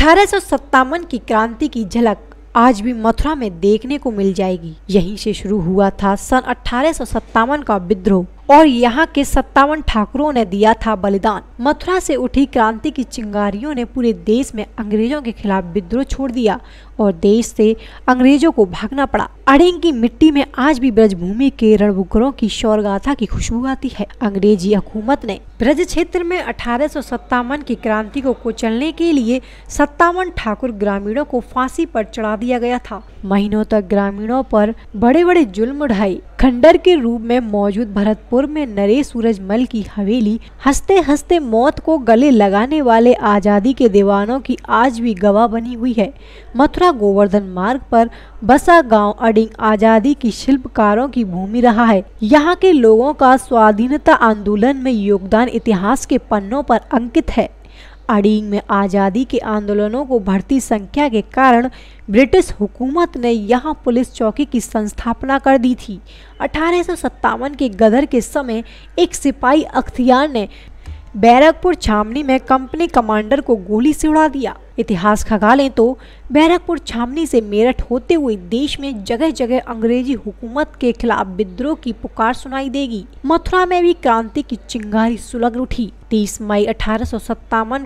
अठारह की क्रांति की झलक आज भी मथुरा में देखने को मिल जाएगी यहीं से शुरू हुआ था सन अठारह का विद्रोह और यहाँ के सत्तावन ठाकुरों ने दिया था बलिदान मथुरा से उठी क्रांति की चिंगारियों ने पूरे देश में अंग्रेजों के खिलाफ विद्रोह छोड़ दिया और देश से अंग्रेजों को भागना पड़ा अड़िंग की मिट्टी में आज भी ब्रजभूमि के रणबुकरों की शौरगाथा की खुशबू आती है अंग्रेजी हुकूमत ने ब्रज क्षेत्र में अठारह की क्रांति को कुचलने के लिए सत्तावन ठाकुर ग्रामीणों को फांसी पर चढ़ा दिया गया था महीनों तक ग्रामीणों पर बड़े बड़े जुल्म ढाई खंडर के रूप में मौजूद भरतपुर में नरेश सूरजमल की हवेली हंसते हंसते मौत को गले लगाने वाले आज़ादी के दीवानों की आज भी गवाह बनी हुई है मथुरा गोवर्धन मार्ग पर बसा गांव अडिंग आज़ादी की शिल्पकारों की भूमि रहा है यहाँ के लोगों का स्वाधीनता आंदोलन में योगदान इतिहास के पन्नों पर अंकित है अड़ींग में आज़ादी के आंदोलनों को बढ़ती संख्या के कारण ब्रिटिश हुकूमत ने यहां पुलिस चौकी की संस्थापना कर दी थी अठारह के गदर के समय एक सिपाही अख्तियार ने बैरकपुर छावनी में कंपनी कमांडर को गोली से उड़ा दिया इतिहास खगाले तो बैरकपुर छावनी से मेरठ होते हुए देश में जगह जगह अंग्रेजी हुकूमत के खिलाफ विद्रोह की पुकार सुनाई देगी मथुरा में भी क्रांति की चिंगारी सुलग उठी 30 मई अठारह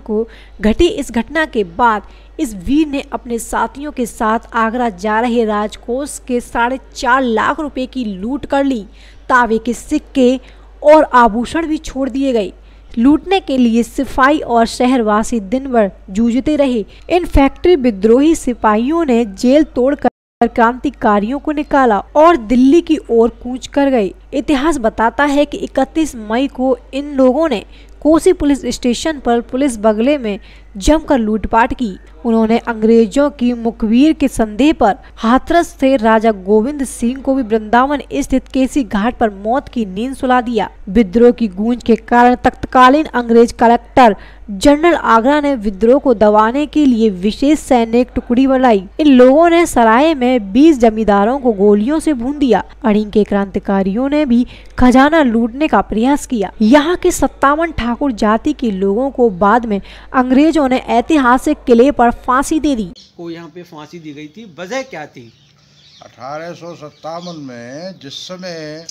को घटी इस घटना के बाद इस वीर ने अपने साथियों के साथ आगरा जा रहे राजकोष के साढ़े चार लाख रुपए की लूट कर ली तावे के सिक्के और आभूषण भी छोड़ दिए गए लूटने के लिए सिपाही और शहरवासी दिन भर जूझते रहे इन फैक्ट्री विद्रोही सिपाहियों ने जेल तोड़कर क्रांतिकारियों को निकाला और दिल्ली की ओर कूच कर गए इतिहास बताता है कि 31 मई को इन लोगों ने कोसी पुलिस स्टेशन पर पुलिस बगले में जमकर लूटपाट की उन्होंने अंग्रेजों की मुखबीर के संदेह पर हाथरस से राजा गोविंद सिंह को भी वृंदावन स्थित केसी घाट पर मौत की नींद सुला दिया विद्रोह की गूंज के कारण तत्कालीन अंग्रेज कलेक्टर जनरल आगरा ने विद्रोह को दबाने के लिए विशेष सैनिक टुकड़ी बनाई इन लोगों ने सराय में 20 जमींदारों को गोलियों से भून दिया अड़ी के क्रांतिकारियों ने भी खजाना लूटने का प्रयास किया यहाँ के सत्तावन ठाकुर जाति के लोगों को बाद में अंग्रेजों ने ऐतिहासिक किले पर फांसी दे दी को यहाँ पे फांसी दी गई थी वजह क्या थी अठारह में जिस समय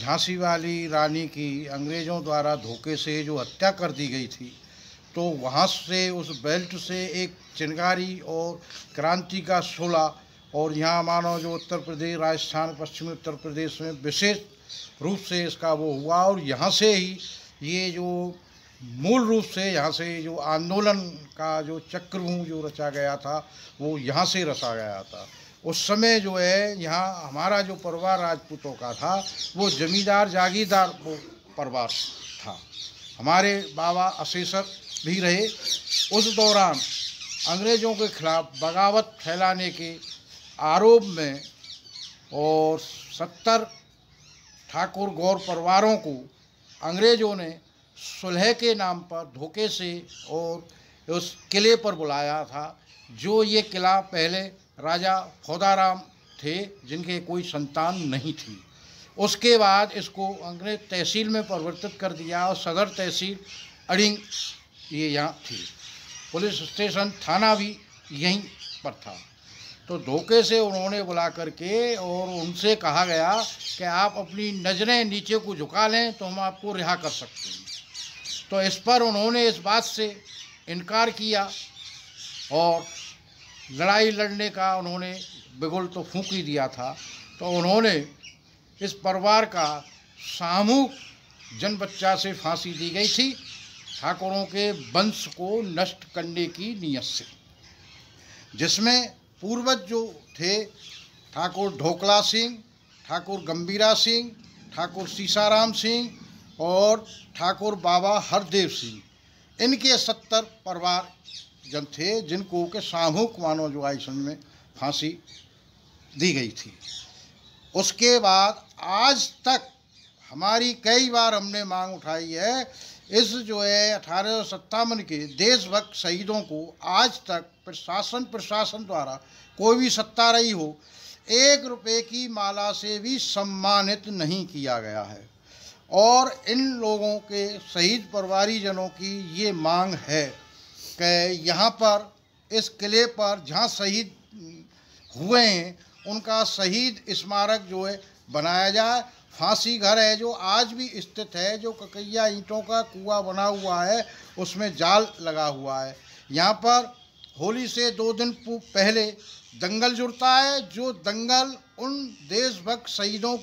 झांसी वाली रानी की अंग्रेजों द्वारा धोखे से जो हत्या कर दी गई थी तो वहाँ से उस बेल्ट से एक चिनगारी और क्रांति का सोला और यहाँ मानो जो उत्तर प्रदेश राजस्थान पश्चिमी उत्तर प्रदेश में विशेष रूप से इसका वो हुआ और यहाँ से ही ये जो मूल रूप से यहाँ से जो आंदोलन का जो चक्रव्यूह जो रचा गया था वो यहाँ से रचा गया था उस समय जो है यहाँ हमारा जो परिवार राजपूतों का था वो जमींदार जागीरदार परिवार था हमारे बाबा अशेसर भी रहे उस दौरान अंग्रेज़ों के खिलाफ बगावत फैलाने के आरोप में और सत्तर ठाकुर गौर परिवारों को अंग्रेज़ों ने सुलह के नाम पर धोखे से और उस किले पर बुलाया था जो ये किला पहले राजा फौदाराम थे जिनके कोई संतान नहीं थी उसके बाद इसको अंग्रेज तहसील में परिवर्तित कर दिया और सदर तहसील अड़िंग ये यहाँ थी पुलिस स्टेशन थाना भी यहीं पर था तो धोखे से उन्होंने बुला करके और उनसे कहा गया कि आप अपनी नज़रें नीचे को झुका लें तो हम आपको रिहा कर सकते हैं तो इस पर उन्होंने इस बात से इनकार किया और लड़ाई लड़ने का उन्होंने बिगुल तो फूँक ही दिया था तो उन्होंने इस परिवार का सामूहिक जन बच्चा से फांसी दी गई थी ठाकुरों के वंश को नष्ट करने की नीयत से जिसमें पूर्वज जो थे ठाकुर ढोकला सिंह ठाकुर गंभीरा सिंह ठाकुर सीसाराम सिंह और ठाकुर बाबा हरदेव सिंह इनके सत्तर परिवार जन थे जिनको के सामूहिक मानव आई सन में फांसी दी गई थी उसके बाद आज तक हमारी कई बार हमने मांग उठाई है इस जो है अठारह के देशभक्त शहीदों को आज तक प्रशासन प्रशासन द्वारा कोई भी सत्ता रही हो एक रुपए की माला से भी सम्मानित नहीं किया गया है और इन लोगों के शहीद परिवारीजनों की ये मांग है कि यहाँ पर इस किले पर जहाँ शहीद हुए हैं उनका शहीद स्मारक जो है बनाया जाए फांसी घर है जो आज भी स्थित है जो ककैया ईंटों का कुआ बना हुआ है उसमें जाल लगा हुआ है यहाँ पर होली से दो दिन पहले दंगल जुड़ता है जो दंगल उन देशभक्त शहीदों